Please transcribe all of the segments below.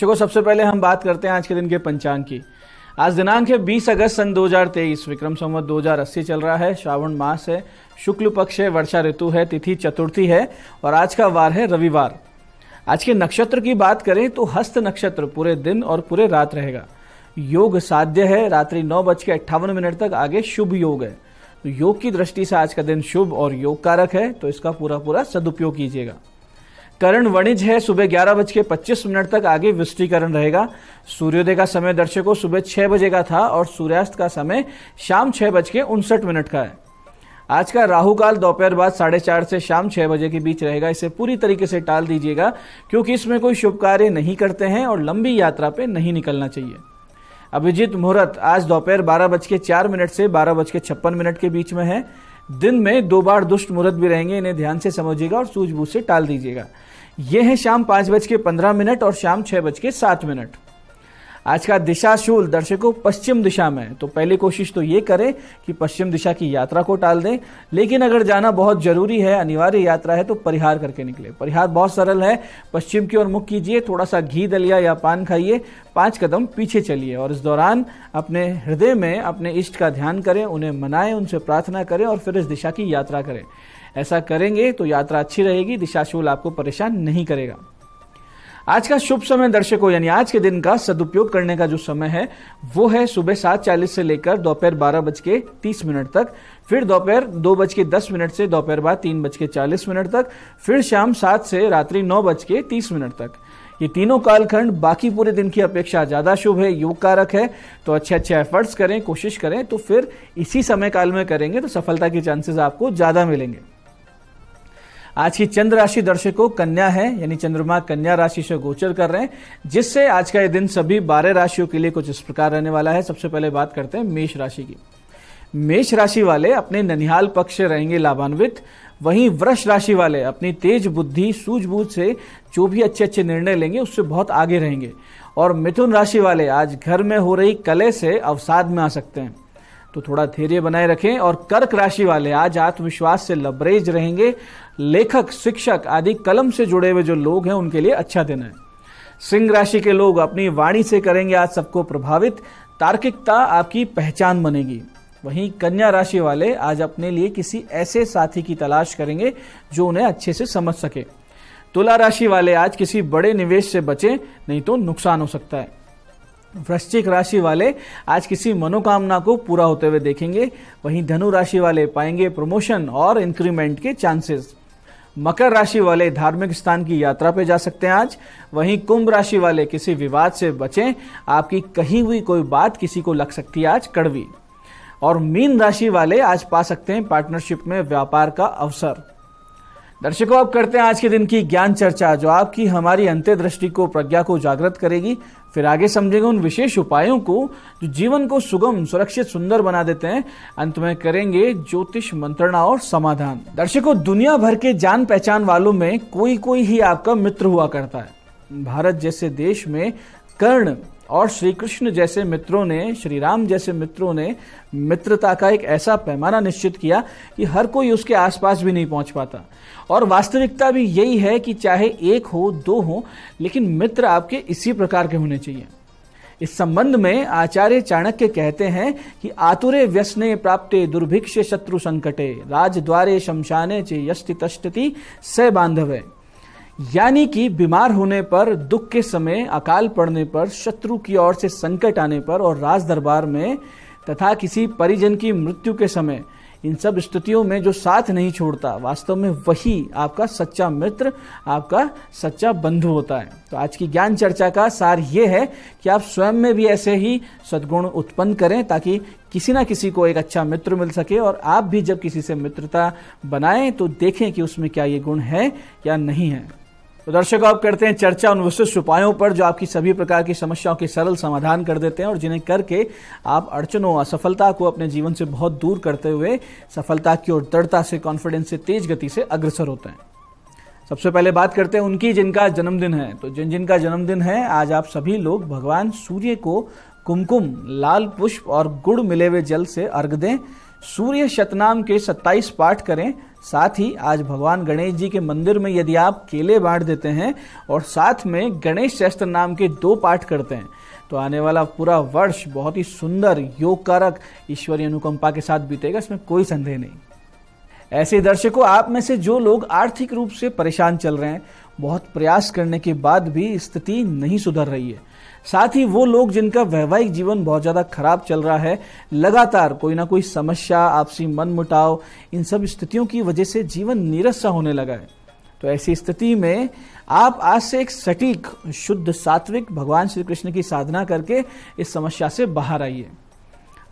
शिको सबसे पहले हम बात करते हैं आज के दिन के पंचांग की आज दिनांक है 20 अगस्त सन 2023 विक्रम संवत 2080 चल रहा है श्रावण मास है शुक्ल पक्ष है वर्षा ऋतु है तिथि चतुर्थी है और आज का वार है रविवार आज के नक्षत्र की बात करें तो हस्त नक्षत्र पूरे दिन और पूरे रात रहेगा योग साध्य है रात्रि नौ बज के अट्ठावन मिनट तक आगे शुभ योग है तो योग की दृष्टि से आज का दिन शुभ और योग कारक है तो इसका पूरा पूरा सदुपयोग कीजिएगा करण वणिज है सुबह ग्यारह बज के पच्चीस मिनट तक आगे विस्टीकरण रहेगा सूर्योदय का समय दर्शकों सुबह छह बजे का था और सूर्यास्त का समय शाम छह बज के उनसठ मिनट का है आज का राहु काल दोपहर बाद साढ़े चार से शाम छह बजे के बीच रहेगा इसे पूरी तरीके से टाल दीजिएगा क्योंकि इसमें कोई शुभ कार्य नहीं करते हैं और लंबी यात्रा पे नहीं निकलना चाहिए अभिजीत मुहूर्त आज दोपहर बारह बज के चार मिनट से बारह बज के छप्पन मिनट के बीच में है दिन में दो बार दुष्ट मुहूर्त भी रहेंगे इन्हें ध्यान से समझिएगा और सूझबूझ से टाल दीजिएगा यह है शाम पाँच बज के पंद्रह मिनट और शाम छः बज के सात मिनट आज का दिशाशूल दर्शकों पश्चिम दिशा में तो पहली कोशिश तो ये करें कि पश्चिम दिशा की यात्रा को टाल दें लेकिन अगर जाना बहुत जरूरी है अनिवार्य यात्रा है तो परिहार करके निकले परिहार बहुत सरल है पश्चिम की ओर मुख कीजिए थोड़ा सा घी दलिया या पान खाइए पाँच कदम पीछे चलिए और इस दौरान अपने हृदय में अपने इष्ट का ध्यान करें उन्हें मनाएं उनसे प्रार्थना करें और फिर इस दिशा की यात्रा करें ऐसा करेंगे तो यात्रा अच्छी रहेगी दिशाशूल आपको परेशान नहीं करेगा आज का शुभ समय दर्शकों यानी आज के दिन का सदुपयोग करने का जो समय है वो है सुबह सात चालीस से लेकर दोपहर बारह बज के तीस मिनट तक फिर दोपहर दो बज के दस मिनट से दोपहर बाद तीन बज के चालीस मिनट तक फिर शाम सात से रात्रि नौ बज के तीस मिनट तक ये तीनों कालखंड बाकी पूरे दिन की अपेक्षा ज़्यादा शुभ है योग कारक है तो अच्छे अच्छे एफर्ट्स करें कोशिश करें तो फिर इसी समय काल में करेंगे तो सफलता के चांसेस आपको ज़्यादा मिलेंगे आज की चंद्र राशि दर्शकों कन्या है यानी चंद्रमा कन्या राशि से गोचर कर रहे हैं जिससे आज का ये दिन सभी बारह राशियों के लिए कुछ इस प्रकार रहने वाला है सबसे पहले बात करते हैं मेष राशि की मेष राशि वाले अपने ननिहाल पक्ष से रहेंगे लाभान्वित वहीं वृष राशि वाले अपनी तेज बुद्धि सूझबूझ से जो भी अच्छे अच्छे निर्णय लेंगे उससे बहुत आगे रहेंगे और मिथुन राशि वाले आज घर में हो रही कले से अवसाद में आ सकते हैं तो थोड़ा धैर्य बनाए रखें और कर्क राशि वाले आज आत्मविश्वास से लबरेज रहेंगे लेखक शिक्षक आदि कलम से जुड़े हुए जो लोग हैं उनके लिए अच्छा दिन है सिंह राशि के लोग अपनी वाणी से करेंगे आज सबको प्रभावित तार्किकता आपकी पहचान बनेगी वहीं कन्या राशि वाले आज अपने लिए किसी ऐसे साथी की तलाश करेंगे जो उन्हें अच्छे से समझ सके तुला राशि वाले आज किसी बड़े निवेश से बचें नहीं तो नुकसान हो सकता है वृश्चिक राशि वाले आज किसी मनोकामना को पूरा होते हुए देखेंगे वहीं धनु राशि वाले पाएंगे प्रमोशन और इंक्रीमेंट के चांसेस मकर राशि वाले धार्मिक स्थान की यात्रा पे जा सकते हैं आज वहीं कुंभ राशि वाले किसी विवाद से बचें आपकी कही हुई कोई बात किसी को लग सकती है आज कड़वी और मीन राशि वाले आज पा सकते हैं पार्टनरशिप में व्यापार का अवसर दर्शकों अब करते हैं आज के दिन की ज्ञान चर्चा जो आपकी हमारी अंत्य दृष्टि को प्रज्ञा को जागृत करेगी फिर आगे समझेंगे उन विशेष उपायों को जो जीवन को सुगम सुरक्षित सुंदर बना देते हैं अंत में करेंगे ज्योतिष मंत्रणा और समाधान दर्शकों दुनिया भर के जान पहचान वालों में कोई कोई ही आपका मित्र हुआ करता है भारत जैसे देश में कर्ण और श्री कृष्ण जैसे मित्रों ने श्री राम जैसे मित्रों ने मित्रता का एक ऐसा पैमाना निश्चित किया कि हर कोई उसके आसपास भी नहीं पहुंच पाता और वास्तविकता भी यही है कि चाहे एक हो दो हो लेकिन मित्र आपके इसी प्रकार के होने चाहिए इस संबंध में आचार्य चाणक्य कहते हैं कि आतुरे व्यसने प्राप्ते दुर्भिक्ष शत्रु संकटे राजद्वारे शमशाने चे यस्ति तष्टति स बांधव है यानी कि बीमार होने पर दुख के समय अकाल पड़ने पर शत्रु की ओर से संकट आने पर और राज दरबार में तथा किसी परिजन की मृत्यु के समय इन सब स्थितियों में जो साथ नहीं छोड़ता वास्तव में वही आपका सच्चा मित्र आपका सच्चा बंधु होता है तो आज की ज्ञान चर्चा का सार ये है कि आप स्वयं में भी ऐसे ही सद्गुण उत्पन्न करें ताकि किसी ना किसी को एक अच्छा मित्र मिल सके और आप भी जब किसी से मित्रता बनाएं तो देखें कि उसमें क्या ये गुण है या नहीं है तो दर्शक आप करते हैं चर्चा उन विशिष्ट उपायों पर जो आपकी सभी प्रकार की समस्याओं के सरल समाधान कर देते हैं और जिन्हें करके आप अड़चनों असफलता को अपने जीवन से बहुत दूर करते हुए सफलता की ओर दृढ़ता से कॉन्फिडेंस से तेज गति से अग्रसर होते हैं सबसे पहले बात करते हैं उनकी जिनका जन्मदिन है तो जिन जिनका जन्मदिन है आज आप सभी लोग भगवान सूर्य को कुमकुम लाल पुष्प और गुड़ मिले हुए जल से अर्घ दें सूर्य शतनाम के 27 पाठ करें साथ ही आज भगवान गणेश जी के मंदिर में यदि आप केले बांट देते हैं और साथ में गणेश शस्त्र नाम के दो पाठ करते हैं तो आने वाला पूरा वर्ष बहुत ही सुंदर योगकारक ईश्वरीय अनुकंपा के साथ बीतेगा इसमें कोई संदेह नहीं ऐसे दर्शकों आप में से जो लोग आर्थिक रूप से परेशान चल रहे हैं बहुत प्रयास करने के बाद भी स्थिति नहीं सुधर रही है साथ ही वो लोग जिनका वैवाहिक जीवन बहुत ज़्यादा खराब चल रहा है लगातार कोई ना कोई समस्या आपसी मन मुटाव इन सब स्थितियों की वजह से जीवन नीरस सा होने लगा है तो ऐसी स्थिति में आप आज से एक सटीक शुद्ध सात्विक भगवान श्री कृष्ण की साधना करके इस समस्या से बाहर आइए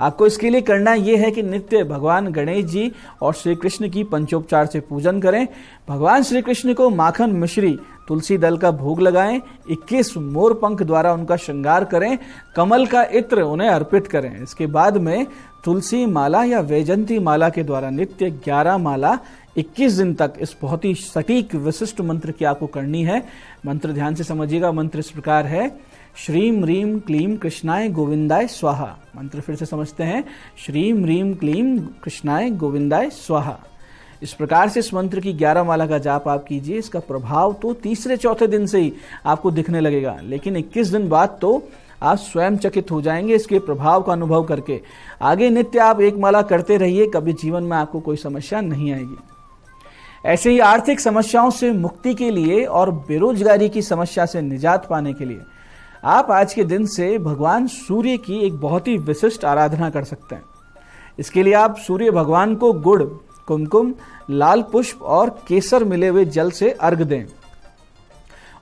आपको इसके लिए करना यह है कि नित्य भगवान गणेश जी और श्री कृष्ण की पंचोपचार से पूजन करें भगवान श्री कृष्ण को माखन मिश्री तुलसी दल का भोग लगाएं 21 मोर पंख द्वारा उनका श्रृंगार करें कमल का इत्र उन्हें अर्पित करें इसके बाद में तुलसी माला या वैजंती माला के द्वारा नित्य 11 माला 21 दिन तक इस बहुत ही सटीक विशिष्ट मंत्र की आपको करनी है मंत्र ध्यान से समझिएगा मंत्र इस प्रकार है श्रीम रीम क्लीम कृष्णाय गोविंदाय स्वाहा मंत्र फिर से समझते हैं श्रीम रीम क्लीम कृष्णाय गोविंदाय स्वाहा इस प्रकार से इस मंत्र की ग्यारह माला का जाप आप कीजिए इसका प्रभाव तो तीसरे चौथे दिन से ही आपको दिखने लगेगा लेकिन इक्कीस दिन बाद तो आप स्वयं चकित हो जाएंगे इसके प्रभाव का अनुभव करके आगे नित्य आप एक माला करते रहिए कभी जीवन में आपको कोई समस्या नहीं आएगी ऐसे ही आर्थिक समस्याओं से मुक्ति के लिए और बेरोजगारी की समस्या से निजात पाने के लिए आप आज के दिन से भगवान सूर्य की एक बहुत ही विशिष्ट आराधना कर सकते हैं इसके लिए आप सूर्य भगवान को गुड़ कुमकुम लाल पुष्प और केसर मिले हुए जल से अर्घ दें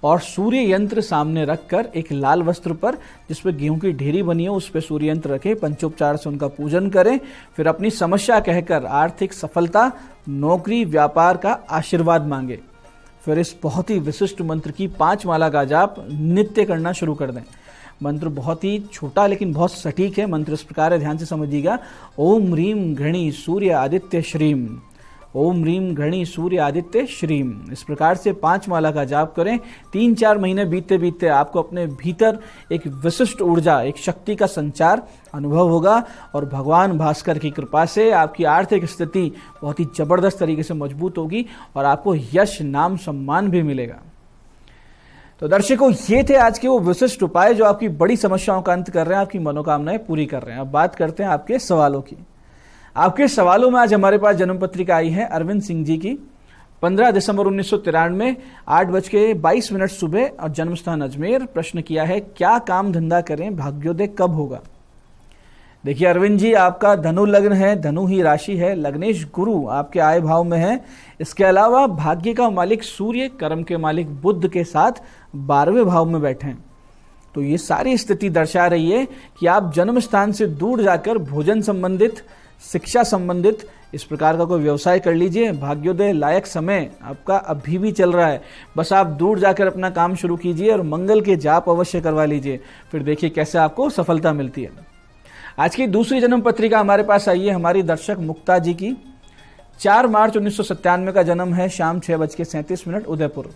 और सूर्य यंत्र सामने रखकर एक लाल वस्त्र पर जिसपे गेहूं की ढेरी बनी हो उस पर सूर्य यंत्र रखें पंचोपचार से उनका पूजन करें फिर अपनी समस्या कहकर आर्थिक सफलता नौकरी व्यापार का आशीर्वाद मांगे फिर इस बहुत ही विशिष्ट मंत्र की पांच माला का जाप नित्य करना शुरू कर दें मंत्र बहुत ही छोटा लेकिन बहुत सटीक है मंत्र इस प्रकार है ध्यान से समझिएगा ओम रीम घृणी सूर्य आदित्य श्रीम ओम रीम घृणी सूर्य आदित्य श्रीम इस प्रकार से पांच माला का जाप करें तीन चार महीने बीतते बीतते आपको अपने भीतर एक विशिष्ट ऊर्जा एक शक्ति का संचार अनुभव होगा और भगवान भास्कर की कृपा से आपकी आर्थिक स्थिति बहुत ही जबरदस्त तरीके से मजबूत होगी और आपको यश नाम सम्मान भी मिलेगा तो दर्शकों ये थे आज के वो विशिष्ट उपाय जो आपकी बड़ी समस्याओं का अंत कर रहे हैं आपकी मनोकामनाएं पूरी कर रहे हैं अब बात करते हैं आपके सवालों की आपके सवालों में आज हमारे पास जन्म पत्रिका आई है अरविंद सिंह जी की 15 दिसंबर उन्नीस सौ तिरानवे आठ बज के बाईस मिनट सुबह और जन्म स्थान अजमेर प्रश्न किया है क्या काम धंधा करें भाग्योदय कब होगा देखिए अरविंद जी आपका धनु लग्न है धनु ही राशि है लग्नेश गुरु आपके आय भाव में है इसके अलावा भाग्य का मालिक सूर्य कर्म के मालिक बुद्ध के साथ बारहवें भाव में बैठे हैं तो ये सारी स्थिति दर्शा रही है कि आप जन्म स्थान से दूर जाकर भोजन संबंधित शिक्षा संबंधित इस प्रकार का कोई व्यवसाय कर लीजिए भाग्योदय लायक समय आपका अभी भी चल रहा है बस आप दूर जाकर अपना काम शुरू कीजिए और मंगल के जाप अवश्य करवा लीजिए फिर देखिए कैसे आपको सफलता मिलती है आज की दूसरी जन्म पत्रिका हमारे पास आई है हमारी दर्शक मुक्ता जी की चार मार्च उन्नीस का जन्म है शाम छह बज के सैंतीस मिनट उदयपुर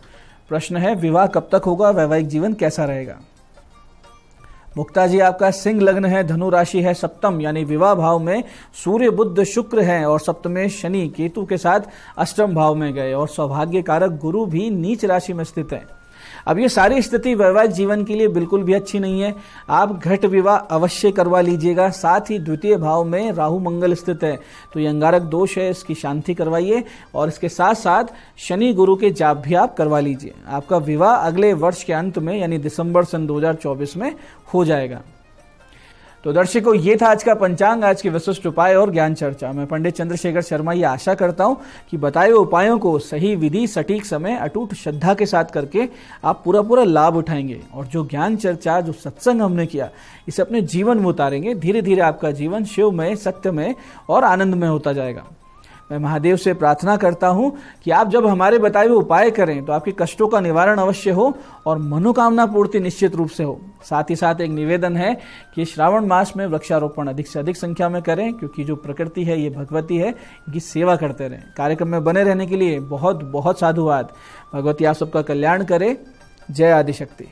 प्रश्न है विवाह कब तक होगा वैवाहिक जीवन कैसा रहेगा मुक्ता जी आपका सिंह लग्न है धनु राशि है सप्तम यानी विवाह भाव में सूर्य बुद्ध शुक्र हैं और सप्तमे शनि केतु के साथ अष्टम भाव में गए और सौभाग्य कारक गुरु भी नीच राशि में स्थित है अब ये सारी स्थिति वैवाहिक जीवन के लिए बिल्कुल भी अच्छी नहीं है आप घट विवाह अवश्य करवा लीजिएगा साथ ही द्वितीय भाव में राहु मंगल स्थित है तो ये अंगारक दोष है इसकी शांति करवाइए और इसके साथ साथ शनि गुरु के जाप भी आप करवा लीजिए आपका विवाह अगले वर्ष के अंत में यानी दिसंबर सन 2024 में हो जाएगा तो दर्शकों ये था आज का पंचांग आज के विशिष्ट उपाय और ज्ञान चर्चा मैं पंडित चंद्रशेखर शर्मा ये आशा करता हूँ कि बताए हुए उपायों को सही विधि सटीक समय अटूट श्रद्धा के साथ करके आप पूरा पूरा लाभ उठाएंगे और जो ज्ञान चर्चा जो सत्संग हमने किया इसे अपने जीवन में उतारेंगे धीरे धीरे आपका जीवन शिवमय सत्यमय और आनंदमय होता जाएगा मैं महादेव से प्रार्थना करता हूँ कि आप जब हमारे बताए हुए उपाय करें तो आपके कष्टों का निवारण अवश्य हो और मनोकामना पूर्ति निश्चित रूप से हो साथ ही साथ एक निवेदन है कि श्रावण मास में वृक्षारोपण अधिक से अधिक संख्या में करें क्योंकि जो प्रकृति है ये भगवती है इनकी सेवा करते रहें कार्यक्रम में बने रहने के लिए बहुत बहुत साधुवाद भगवती आप सबका कल्याण करें जय आदिशक्ति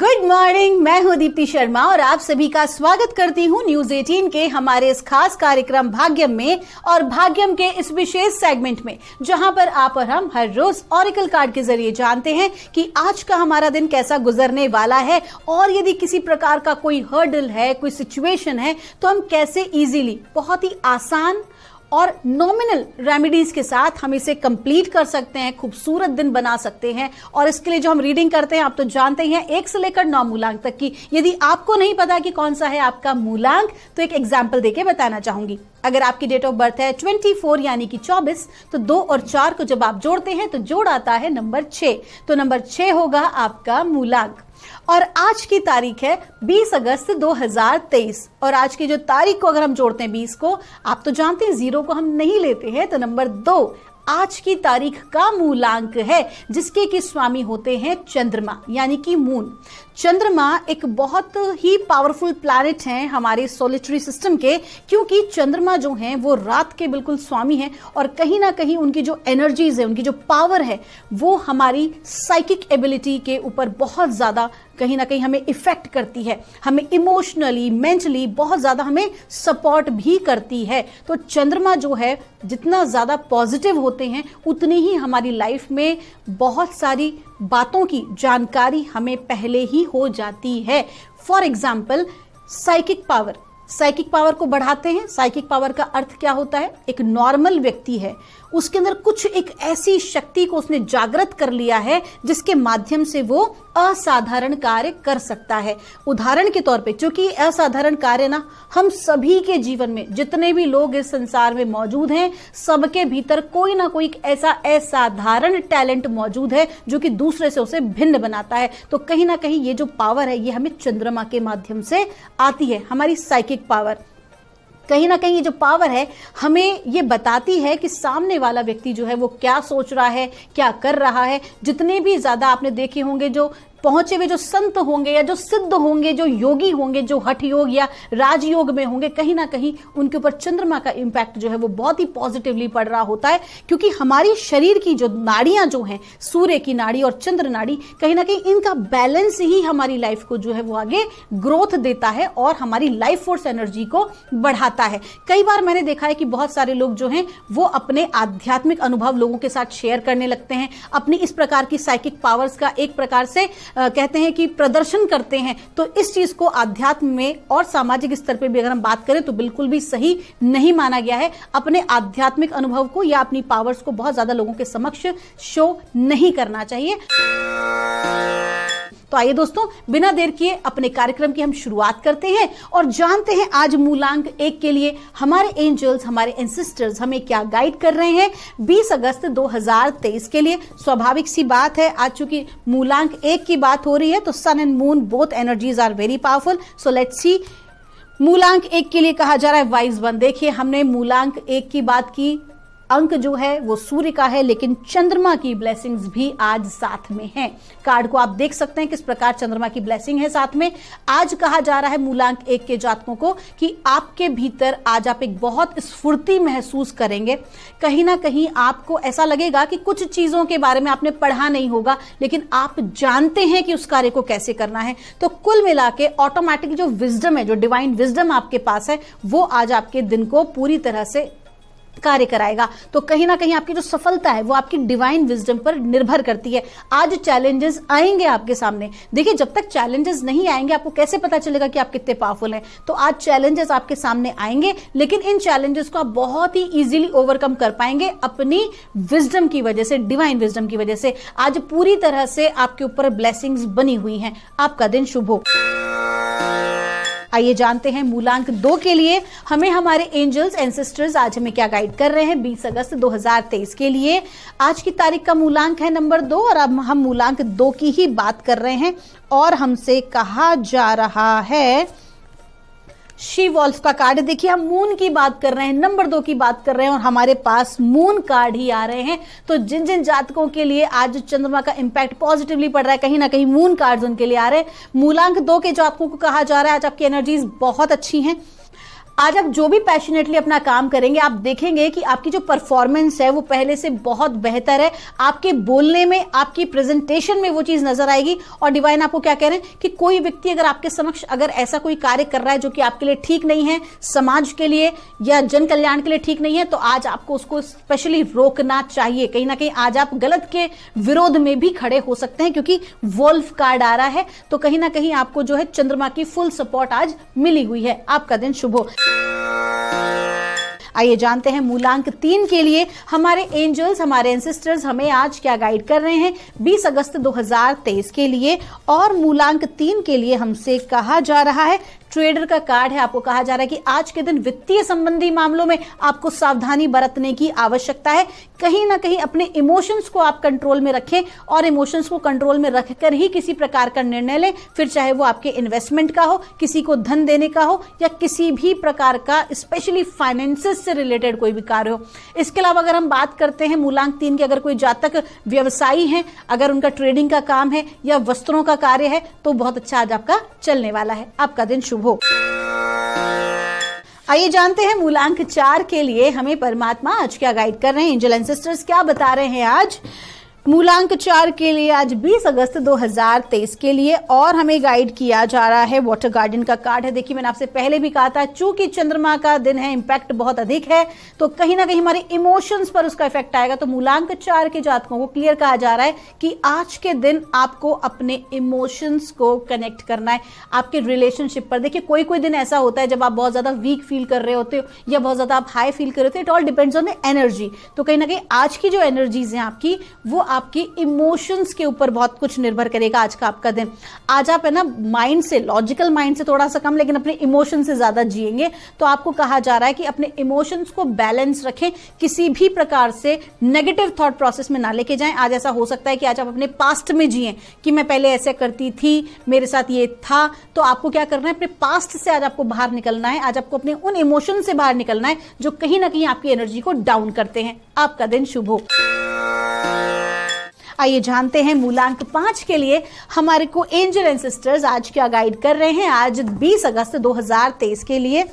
गुड मॉर्निंग मैं हूं दीप्ति शर्मा और आप सभी का स्वागत करती हूं न्यूज 18 के हमारे इस खास कार्यक्रम भाग्यम में और भाग्यम के इस विशेष सेगमेंट में जहां पर आप और हम हर रोज ऑरिकल कार्ड के जरिए जानते हैं कि आज का हमारा दिन कैसा गुजरने वाला है और यदि किसी प्रकार का कोई हर्डल है कोई सिचुएशन है तो हम कैसे इजिली बहुत ही आसान और नॉमिनल रेमिडीज के साथ हम इसे कंप्लीट कर सकते हैं खूबसूरत दिन बना सकते हैं और इसके लिए जो हम रीडिंग करते हैं आप तो जानते ही हैं एक से लेकर नौ मूलांक तक की यदि आपको नहीं पता कि कौन सा है आपका मूलांक तो एक एग्जाम्पल देके बताना चाहूंगी अगर आपकी डेट ऑफ बर्थ है 24 यानी कि 24 तो दो और चार को जब आप जोड़ते हैं तो जोड़ आता है नंबर छह तो नंबर छह होगा आपका मूलांक और आज की तारीख है 20 अगस्त 2023 और आज की जो तारीख को अगर हम जोड़ते हैं 20 को आप तो जानते हैं जीरो को हम नहीं लेते हैं तो नंबर दो आज की तारीख का मूलांक है जिसके कि स्वामी होते हैं चंद्रमा यानी कि मून चंद्रमा एक बहुत ही पावरफुल प्लैनेट हैं हमारे सोलिटरी सिस्टम के क्योंकि चंद्रमा जो हैं वो रात के बिल्कुल स्वामी हैं और कहीं ना कहीं उनकी जो एनर्जीज है उनकी जो पावर है वो हमारी साइकिक एबिलिटी के ऊपर बहुत ज़्यादा कहीं ना कहीं हमें इफेक्ट करती है हमें इमोशनली मेंटली बहुत ज़्यादा हमें सपोर्ट भी करती है तो चंद्रमा जो है जितना ज़्यादा पॉजिटिव होते हैं उतनी ही हमारी लाइफ में बहुत सारी बातों की जानकारी हमें पहले ही हो जाती है for example psychic power psychic power को बढ़ाते हैं साइकिक पावर का अर्थ क्या होता है एक नॉर्मल व्यक्ति है उसके अंदर कुछ एक ऐसी शक्ति को उसने जागृत कर लिया है जिसके माध्यम से वो असाधारण कार्य कर सकता है उदाहरण के तौर पे क्योंकि असाधारण कार्य ना हम सभी के जीवन में जितने भी लोग इस संसार में मौजूद हैं सबके भीतर कोई ना कोई ऐसा असाधारण टैलेंट मौजूद है जो कि दूसरे से उसे भिन्न बनाता है तो कहीं ना कहीं ये जो पावर है ये हमें चंद्रमा के माध्यम से आती है हमारी साइकिक पावर कहीं ना कहीं ये जो पावर है हमें ये बताती है कि सामने वाला व्यक्ति जो है वो क्या सोच रहा है क्या कर रहा है जितने भी ज़्यादा आपने देखे होंगे जो पहुंचे हुए जो संत होंगे या जो सिद्ध होंगे जो योगी होंगे जो हठ योग या राजयोग में होंगे कहीं ना कहीं उनके ऊपर चंद्रमा का इम्पैक्ट जो है वो बहुत ही पॉजिटिवली पड़ रहा होता है क्योंकि हमारी शरीर की जो नाड़ियां जो हैं सूर्य की नाड़ी और चंद्र नाड़ी कहीं ना कहीं इनका बैलेंस ही हमारी लाइफ को जो है वो आगे ग्रोथ देता है और हमारी लाइफ फोर्स एनर्जी को बढ़ाता है कई बार मैंने देखा है कि बहुत सारे लोग जो हैं वो अपने आध्यात्मिक अनुभव लोगों के साथ शेयर करने लगते हैं अपनी इस प्रकार की साइकिक पावर्स का एक प्रकार से कहते हैं कि प्रदर्शन करते हैं तो इस चीज को आध्यात्म में और सामाजिक स्तर पर भी अगर हम बात करें तो बिल्कुल भी सही नहीं माना गया है अपने आध्यात्मिक अनुभव को या अपनी पावर्स को बहुत ज्यादा लोगों के समक्ष शो नहीं करना चाहिए तो आइए दोस्तों बिना देर किए अपने कार्यक्रम की हम शुरुआत करते हैं और जानते हैं आज मूलांक एक के लिए हमारे एंजल्स हमारे एंसिस्टर्स हमें क्या गाइड कर रहे हैं 20 अगस्त 2023 के लिए स्वाभाविक सी बात है आज चूंकि मूलांक एक की बात हो रही है तो sun and moon both energies are very powerful so let see मूलांक एक के लिए कहा जा रहा है वाइज वन देखिए हमने मूलांक एक की बात की अंक जो है वो सूर्य का है लेकिन चंद्रमा की ब्लेसिंग्स भी आज साथ में हैं कार्ड को आप देख सकते हैं किस प्रकार चंद्रमा की ब्लेसिंग है साथ में आज कहा जा रहा है मूलांक एक के जातकों को कि आपके भीतर आज आप एक बहुत स्फूर्ति महसूस करेंगे कहीं ना कहीं आपको ऐसा लगेगा कि कुछ चीजों के बारे में आपने पढ़ा नहीं होगा लेकिन आप जानते हैं कि उस कार्य को कैसे करना है तो कुल मिला के ऑटोमेटिक जो विजडम है जो डिवाइन विजडम आपके पास है वो आज आपके दिन को पूरी तरह से कार्य कराएगा तो कहीं ना कहीं आपकी जो सफलता है वो आपकी डिवाइन विजडम पर निर्भर करती है आज चैलेंजेस आएंगे आपके सामने देखिए जब तक चैलेंजेस नहीं आएंगे आपको कैसे पता चलेगा कि आप कितने पावरफुल हैं तो आज चैलेंजेस आपके सामने आएंगे लेकिन इन चैलेंजेस को आप बहुत ही इजीली ओवरकम कर पाएंगे अपनी विजडम की वजह से डिवाइन विजडम की वजह से आज पूरी तरह से आपके ऊपर ब्लेसिंग्स बनी हुई हैं आपका दिन शुभ हो आइए जानते हैं मूलांक दो के लिए हमें हमारे एंजल्स एंसेस्टर्स आज हमें क्या गाइड कर रहे हैं बीस अगस्त 2023 के लिए आज की तारीख का मूलांक है नंबर दो और अब हम मूलांक दो की ही बात कर रहे हैं और हमसे कहा जा रहा है शिव वॉल्फ का कार्ड है देखिए हम मून की बात कर रहे हैं नंबर दो की बात कर रहे हैं और हमारे पास मून कार्ड ही आ रहे हैं तो जिन जिन जातकों के लिए आज चंद्रमा का इंपैक्ट पॉजिटिवली पड़ रहा है कहीं ना कहीं मून कार्ड उनके लिए आ रहे हैं मूलांक दो के जातकों को कहा जा रहा है आज आपकी एनर्जीज बहुत अच्छी हैं आज आप जो भी पैशनेटली अपना काम करेंगे आप देखेंगे कि आपकी जो परफॉर्मेंस है वो पहले से बहुत बेहतर है आपके बोलने में आपकी प्रेजेंटेशन में वो चीज नजर आएगी और डिवाइन आपको क्या कह रहे हैं कि कोई व्यक्ति अगर आपके समक्ष अगर ऐसा कोई कार्य कर रहा है जो कि आपके लिए ठीक नहीं है समाज के लिए या जन कल्याण के लिए ठीक नहीं है तो आज आपको उसको स्पेशली रोकना चाहिए कहीं ना कहीं आज आप गलत के विरोध में भी खड़े हो सकते हैं क्योंकि वोल्फ कार्ड आ रहा है तो कहीं ना कहीं आपको जो है चंद्रमा की फुल सपोर्ट आज मिली हुई है आपका दिन शुभ हो आइए जानते हैं मूलांक तीन के लिए हमारे एंजल्स हमारे एंसिस्टर्स हमें आज क्या गाइड कर रहे हैं 20 अगस्त 2023 के लिए और मूलांक तीन के लिए हमसे कहा जा रहा है ट्रेडर का कार्ड है आपको कहा जा रहा है कि आज के दिन वित्तीय संबंधी मामलों में आपको सावधानी बरतने की आवश्यकता है कहीं ना कहीं अपने इमोशंस को आप कंट्रोल में रखें और इमोशंस को कंट्रोल में रखकर ही किसी प्रकार का निर्णय लें फिर चाहे वो आपके इन्वेस्टमेंट का हो किसी को धन देने का हो या किसी भी प्रकार का स्पेशली फाइनेंस से रिलेटेड कोई भी कार्य हो इसके अलावा अगर हम बात करते हैं मूलांक तीन के अगर कोई जातक व्यवसायी है अगर उनका ट्रेडिंग का काम है या वस्त्रों का कार्य है तो बहुत अच्छा आज आपका चलने वाला है आपका दिन शुभ हो आइए जानते हैं मूलांक चार के लिए हमें परमात्मा आज क्या गाइड कर रहे हैं एंजल सिस्टर्स क्या बता रहे हैं आज मूलांक चार के लिए आज 20 अगस्त 2023 के लिए और हमें गाइड किया जा रहा है वाटर गार्डन का कार्ड है देखिए मैंने आपसे पहले भी कहा था चूंकि चंद्रमा का दिन है इम्पैक्ट बहुत अधिक है तो कहीं ना कहीं हमारे इमोशंस पर उसका इफेक्ट आएगा तो मूलांक चार के जातकों को क्लियर कहा जा रहा है कि आज के दिन आपको अपने इमोशंस को कनेक्ट करना है आपके रिलेशनशिप पर देखिए कोई कोई दिन ऐसा होता है जब आप बहुत ज़्यादा वीक फील कर रहे होते हो या बहुत ज़्यादा आप हाई फील कर रहे होते हैं it all depends on the energy तो कहीं ना कहीं आज की जो एनर्जीज हैं आपकी वो आपकी इमोशंस के ऊपर बहुत कुछ निर्भर करेगा आज का आपका दिन आज आप है ना माइंड से लॉजिकल माइंड से थोड़ा सा कम लेकिन अपने इमोशन से ज्यादा जिएंगे तो आपको कहा जा रहा है कि अपने इमोशंस को बैलेंस रखें किसी भी प्रकार से नेगेटिव थॉट प्रोसेस में ना लेके जाए आज ऐसा हो सकता है कि आज आप अपने पास्ट में जिए कि मैं पहले ऐसे करती थी मेरे साथ ये था तो आपको क्या करना है अपने पास्ट से आज आपको बाहर निकलना है आज आपको अपने उन इमोशन से बाहर निकलना है जो कहीं ना कहीं आपकी एनर्जी को डाउन करते हैं आपका दिन शुभ हो आइए जानते हैं मूलांक पांच के लिए हमारे को एंजल एंड सिस्टर्स आज क्या गाइड कर रहे हैं आज 20 अगस्त 2023 के लिए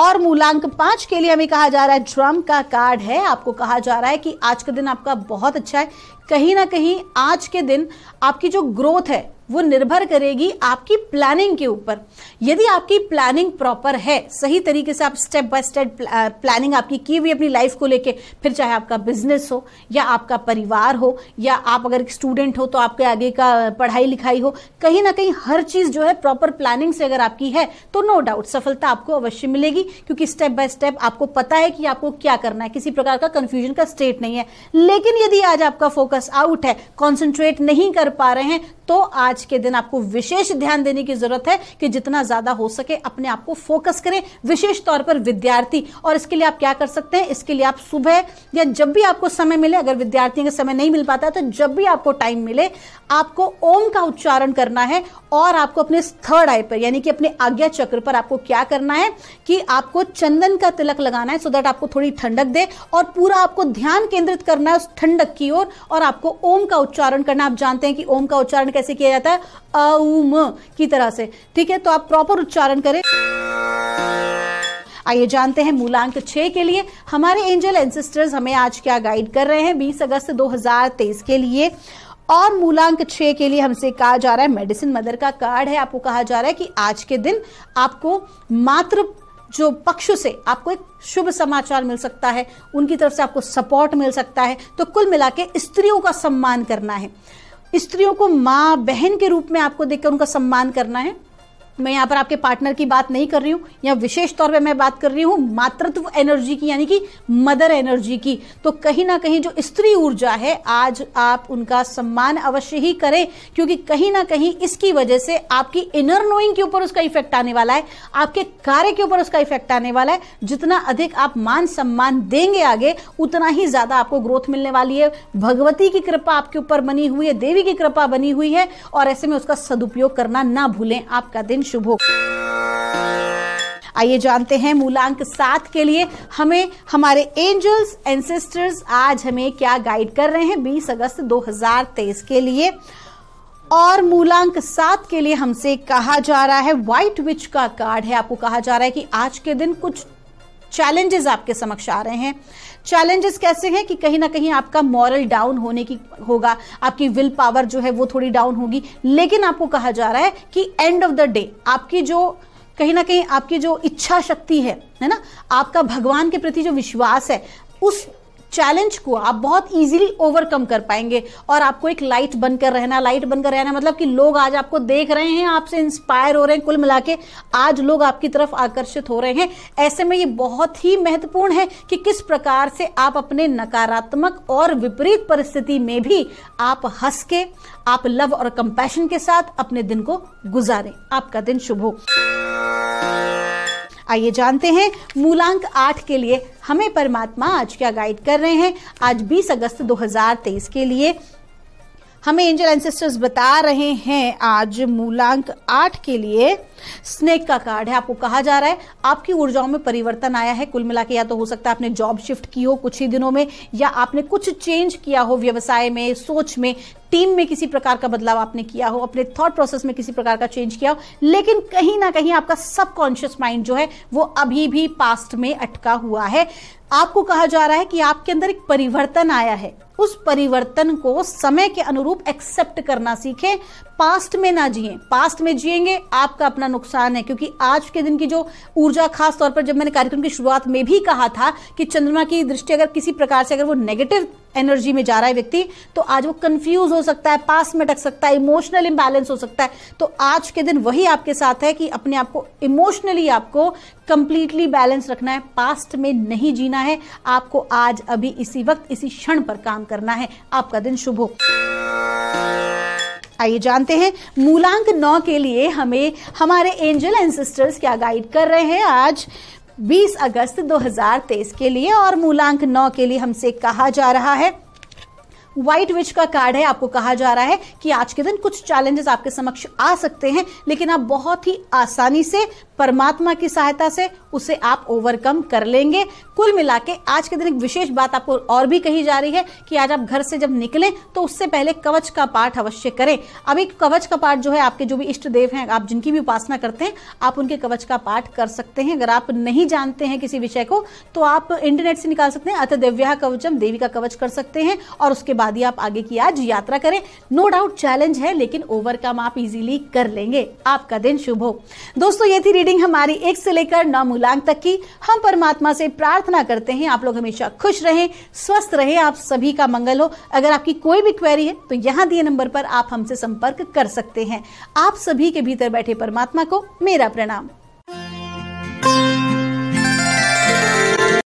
और मूलांक पांच के लिए हमें कहा जा रहा है ड्रम का कार्ड है आपको कहा जा रहा है कि आज का दिन आपका बहुत अच्छा है कहीं ना कहीं आज के दिन आपकी जो ग्रोथ है वो निर्भर करेगी आपकी प्लानिंग के ऊपर यदि आपकी प्लानिंग प्रॉपर है सही तरीके से आप स्टेप बाय स्टेप प्लानिंग आपकी की हुई अपनी लाइफ को लेके फिर चाहे आपका बिजनेस हो या आपका परिवार हो या आप अगर स्टूडेंट हो तो आपके आगे का पढ़ाई लिखाई हो कहीं ना कहीं हर चीज़ जो है प्रॉपर प्लानिंग से अगर आपकी है तो नो डाउट सफलता आपको अवश्य मिलेगी क्योंकि स्टेप बाय स्टेप आपको पता है कि आपको क्या करना है किसी प्रकार का कंफ्यूजन का स्टेट नहीं है लेकिन यदि आज आपका फोकस फोकस आउट है कॉन्सेंट्रेट नहीं कर पा रहे हैं तो आज के दिन आपको विशेष ध्यान देने की जरूरत है कि जितना ज्यादा हो सके अपने आप को फोकस करें विशेष तौर पर विद्यार्थी और इसके लिए आप क्या कर सकते हैं इसके लिए आप सुबह या जब भी आपको समय मिले अगर विद्यार्थियों का समय नहीं मिल पाता तो जब भी आपको टाइम मिले आपको ओम का उच्चारण करना है और आपको अपने थर्ड आई पर यानी कि अपने आज्ञा चक्र पर आपको क्या करना है कि आपको चंदन का तिलक लगाना है सो देट दैट आपको थोड़ी ठंडक दे और पूरा आपको ध्यान केंद्रित करना है उस ठंडक की ओर और, और आप आपको ओम का उच्चारण करना आप जानते हैं कि ओम का उच्चारण कैसे किया जाता है अम की तरह से ठीक है तो आप प्रॉपर उच्चारण करें आइए जानते हैं मूलांक छः के लिए हमारे एंजल एंसिस्टर्स हमें आज क्या गाइड कर रहे हैं 20 अगस्त 2023 के लिए और मूलांक छः के लिए हमसे कहा जा रहा है मेडिसिन मदर का कार्ड है आपको कहा जा रहा है कि आज के दिन आपको मात्र जो पक्ष से आपको एक शुभ समाचार मिल सकता है उनकी तरफ से आपको सपोर्ट मिल सकता है तो कुल मिला के स्त्रियों का सम्मान करना है स्त्रियों को माँ बहन के रूप में आपको देखकर उनका सम्मान करना है मैं यहाँ पर आपके पार्टनर की बात नहीं कर रही हूँ या विशेष तौर पे मैं बात कर रही हूँ मातृत्व एनर्जी की यानी कि मदर एनर्जी की तो कहीं ना कहीं जो स्त्री ऊर्जा है आज आप उनका सम्मान अवश्य ही करें क्योंकि कहीं ना कहीं इसकी वजह से आपकी इनर नोइंग के ऊपर उसका इफेक्ट आने वाला है आपके कार्य के ऊपर उसका इफेक्ट आने वाला है जितना अधिक आप मान सम्मान देंगे आगे उतना ही ज्यादा आपको ग्रोथ मिलने वाली है भगवती की कृपा आपके ऊपर बनी हुई है देवी की कृपा बनी हुई है और ऐसे में उसका सदुपयोग करना ना भूलें आपका दिन दिन शुभ हो आइए जानते हैं मूलांक सात के लिए हमें हमारे एंजल्स एंसेस्टर्स आज हमें क्या गाइड कर रहे हैं 20 अगस्त 2023 के लिए और मूलांक सात के लिए हमसे कहा जा रहा है व्हाइट विच का कार्ड है आपको कहा जा रहा है कि आज के दिन कुछ चैलेंजेस आपके समक्ष आ रहे हैं चैलेंजेस कैसे हैं कि कहीं ना कहीं आपका मॉरल डाउन होने की होगा आपकी विल पावर जो है वो थोड़ी डाउन होगी लेकिन आपको कहा जा रहा है कि एंड ऑफ द डे आपकी जो कहीं ना कहीं आपकी जो इच्छा शक्ति है है ना आपका भगवान के प्रति जो विश्वास है उस चैलेंज को आप बहुत इजीली ओवरकम कर पाएंगे और आपको एक लाइट बनकर रहना लाइट बनकर रहना मतलब कि लोग आज आपको देख रहे हैं आपसे इंस्पायर हो रहे हैं कुल मिला के आज लोग आपकी तरफ आकर्षित हो रहे हैं ऐसे में ये बहुत ही महत्वपूर्ण है कि किस प्रकार से आप अपने नकारात्मक और विपरीत परिस्थिति में भी आप हंस के आप लव और कंपैशन के साथ अपने दिन को गुजारें आपका दिन शुभ हो आइए जानते हैं मूलांक आठ के लिए हमें परमात्मा आज क्या गाइड कर रहे हैं आज 20 अगस्त 2023 के लिए हमें एंजल एंसेस्टर्स बता रहे हैं आज मूलांक आठ के लिए स्नेक का कार्ड है आपको कहा जा रहा है आपकी ऊर्जाओं में परिवर्तन आया है कुल मिला के या तो हो सकता है आपने जॉब शिफ्ट की हो कुछ ही दिनों में या आपने कुछ चेंज किया हो व्यवसाय में सोच में टीम में किसी प्रकार का बदलाव आपने किया हो अपने थॉट प्रोसेस में किसी प्रकार का चेंज किया हो लेकिन कहीं ना कहीं आपका सबकॉन्शियस माइंड जो है वो अभी भी पास्ट में अटका हुआ है आपको कहा जा रहा है कि आपके अंदर एक परिवर्तन आया है उस परिवर्तन को समय के अनुरूप एक्सेप्ट करना सीखें पास्ट में ना जिए पास्ट में जिएंगे आपका अपना नुकसान है क्योंकि आज के दिन की जो ऊर्जा खास तौर पर जब मैंने कार्यक्रम की शुरुआत में भी कहा था कि चंद्रमा की दृष्टि अगर किसी प्रकार से अगर वो नेगेटिव एनर्जी में जा रहा है व्यक्ति तो आज वो कंफ्यूज हो सकता है पास्ट में टक सकता है इमोशनल इंबैलेंस हो सकता है तो आज के दिन वही आपके साथ है कि अपने आप को इमोशनली आपको कंप्लीटली बैलेंस रखना है पास्ट में नहीं जीना है आपको आज अभी इसी वक्त इसी क्षण पर काम करना है आपका दिन शुभ हो आइए जानते हैं मूलांक नौ के लिए हमें हमारे एंजल एंड सिस्टर्स क्या गाइड कर रहे हैं आज 20 अगस्त 2023 के लिए और मूलांक नौ के लिए हमसे कहा जा रहा है व्हाइट विच का कार्ड है आपको कहा जा रहा है कि आज के दिन कुछ चैलेंजेस आपके समक्ष आ सकते हैं लेकिन आप बहुत ही आसानी से परमात्मा की सहायता से उसे आप ओवरकम कर लेंगे कुल मिला के आज के दिन एक विशेष बात आपको और भी कही जा रही है कि आज आप घर से जब निकलें तो उससे पहले कवच का पाठ अवश्य करें अब एक कवच का पाठ जो है आपके जो भी इष्ट देव हैं आप जिनकी भी उपासना करते हैं आप उनके कवच का पाठ कर सकते हैं अगर आप नहीं जानते हैं किसी विषय को तो आप इंटरनेट से निकाल सकते हैं अतः दिव्या कवचम देवी का कवच कर सकते हैं और उसके बाद ही आप आगे की आज यात्रा करें नो डाउट चैलेंज है लेकिन ओवरकम आप इजीली कर लेंगे आपका दिन शुभ हो दोस्तों ये थी रीडिंग हमारी एक से लेकर नौ मूलांक तक की हम परमात्मा से प्रार्थना करते हैं आप लोग हमेशा खुश रहें स्वस्थ रहें आप सभी का मंगल हो अगर आपकी कोई भी क्वेरी है तो यहाँ दिए नंबर पर आप हमसे संपर्क कर सकते हैं आप सभी के भीतर बैठे परमात्मा को मेरा प्रणाम